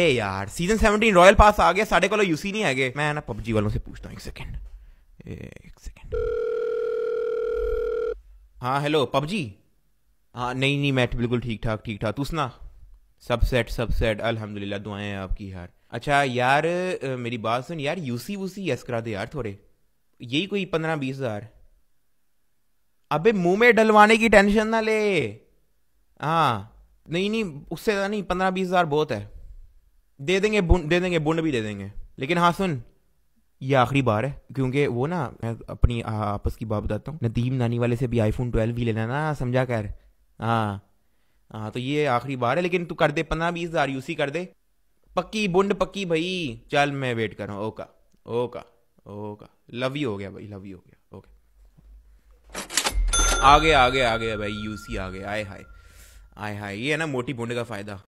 ए यार season 17 royal pass आ गया साढ़े को यूसी नहीं है मैं ना पबजी वालों से पूछता हूँ एक सेकेंड एक सेकेंड हाँ हेलो पबजी हाँ नहीं नहीं मैं बिल्कुल ठीक ठाक ठीक ठाक तू सुना सबसेट सबसेट अल्हम्दुलिल्लाह दुआएं आपकी यार अच्छा यार मेरी बात सुन यार यूसी वूसी यस करा दे यार थोड़े यही कोई पंद्रह बीस हजार अबे मुंह में डलवाने की टेंशन ना ले हाँ नहीं नहीं उससे नहीं पंद्रह बीस हजार बहुत है दे देंगे दे देंगे बुंड भी दे देंगे लेकिन हाँ सुन ये आखिरी बार है क्योंकि वो ना मैं अपनी आपस की बात बताता हूँ नदीम नानी वाले से भी आईफोन ट्वेल्व भी लेना ना समझा कर हाँ हाँ तो ये आखिरी बार है लेकिन तू कर दे पंद्रह बीस हज़ार यूसी कर दे पक्की बुंड पक्की भाई चल मैं वेट कर रहा हूँ ओका ओका ओका लव यू हो गया भाई लव यू हो गया ओके आगे आगे आगे भाई यूसी आगे आए हाय आए हाय ये है ना मोटी बुंड का फ़ायदा